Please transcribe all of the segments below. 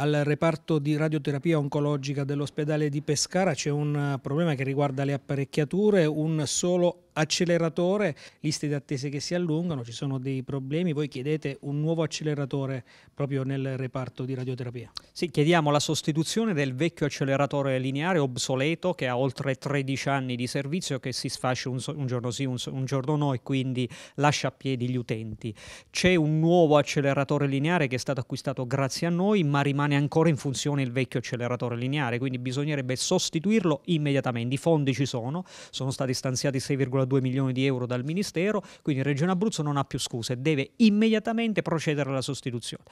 al reparto di radioterapia oncologica dell'ospedale di Pescara c'è un eh, problema che riguarda le apparecchiature, un solo acceleratore, liste di attese che si allungano, ci sono dei problemi, voi chiedete un nuovo acceleratore proprio nel reparto di radioterapia. Sì, chiediamo la sostituzione del vecchio acceleratore lineare obsoleto che ha oltre 13 anni di servizio che si sfascia un, un giorno sì, un, un giorno no e quindi lascia a piedi gli utenti. C'è un nuovo acceleratore lineare che è stato acquistato grazie a noi, ma rimane ancora in funzione il vecchio acceleratore lineare, quindi bisognerebbe sostituirlo immediatamente. I fondi ci sono, sono stati stanziati 6,2 2 milioni di euro dal Ministero, quindi Regione Abruzzo non ha più scuse, deve immediatamente procedere alla sostituzione.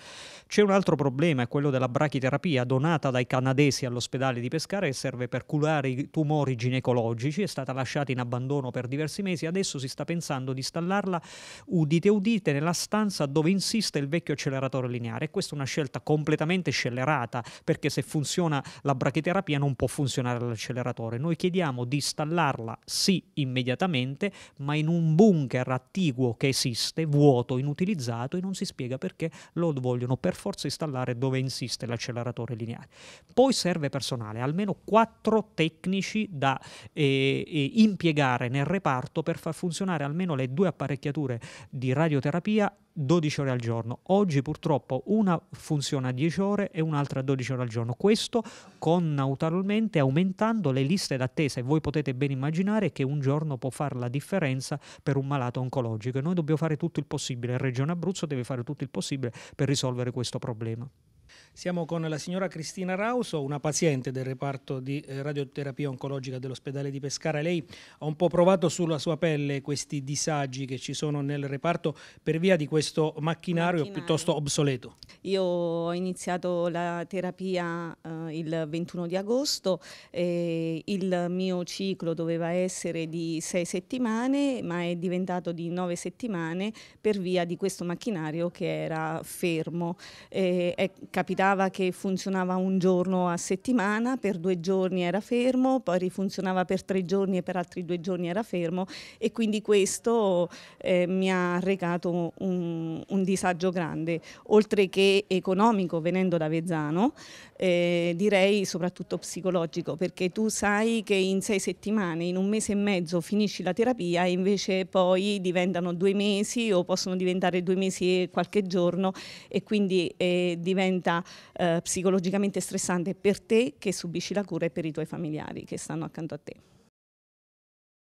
C'è un altro problema, è quello della brachiterapia donata dai canadesi all'ospedale di Pescara che serve per curare i tumori ginecologici, è stata lasciata in abbandono per diversi mesi, adesso si sta pensando di installarla, udite udite, nella stanza dove insiste il vecchio acceleratore lineare. E questa è una scelta completamente scellerata, perché se funziona la brachiterapia non può funzionare l'acceleratore. Noi chiediamo di installarla sì immediatamente, fisicamente, ma in un bunker attiguo che esiste, vuoto, inutilizzato e non si spiega perché lo vogliono per forza installare dove insiste l'acceleratore lineare. Poi serve personale, almeno quattro tecnici da eh, eh impiegare nel reparto per far funzionare almeno le due apparecchiature di radioterapia 12 ore al giorno. Oggi purtroppo una funziona a 10 ore e un'altra a 12 ore al giorno. Questo connautalmente aumentando le liste d'attesa e voi potete ben immaginare che un giorno può fare la differenza per un malato oncologico e noi dobbiamo fare tutto il possibile. La Regione Abruzzo deve fare tutto il possibile per risolvere questo problema. Siamo con la signora Cristina Rauso, una paziente del reparto di eh, radioterapia oncologica dell'ospedale di Pescara. Lei ha un po' provato sulla sua pelle questi disagi che ci sono nel reparto per via di questo macchinario, macchinario. piuttosto obsoleto. Io ho iniziato la terapia eh, il 21 di agosto, eh, il mio ciclo doveva essere di sei settimane ma è diventato di nove settimane per via di questo macchinario che era fermo. Eh, è capitato spiegava che funzionava un giorno a settimana, per due giorni era fermo, poi rifunzionava per tre giorni e per altri due giorni era fermo e quindi questo eh, mi ha recato un, un, disagio grande, oltre che economico venendo da Vezzano, eh, direi soprattutto psicologico, perché tu sai che in sei settimane, in un mese e mezzo finisci la terapia e invece poi diventano due mesi o possono diventare due mesi e qualche giorno e quindi eh, diventa eh, psicologicamente stressante per te che subisci la cura e per i tuoi familiari che stanno accanto a te.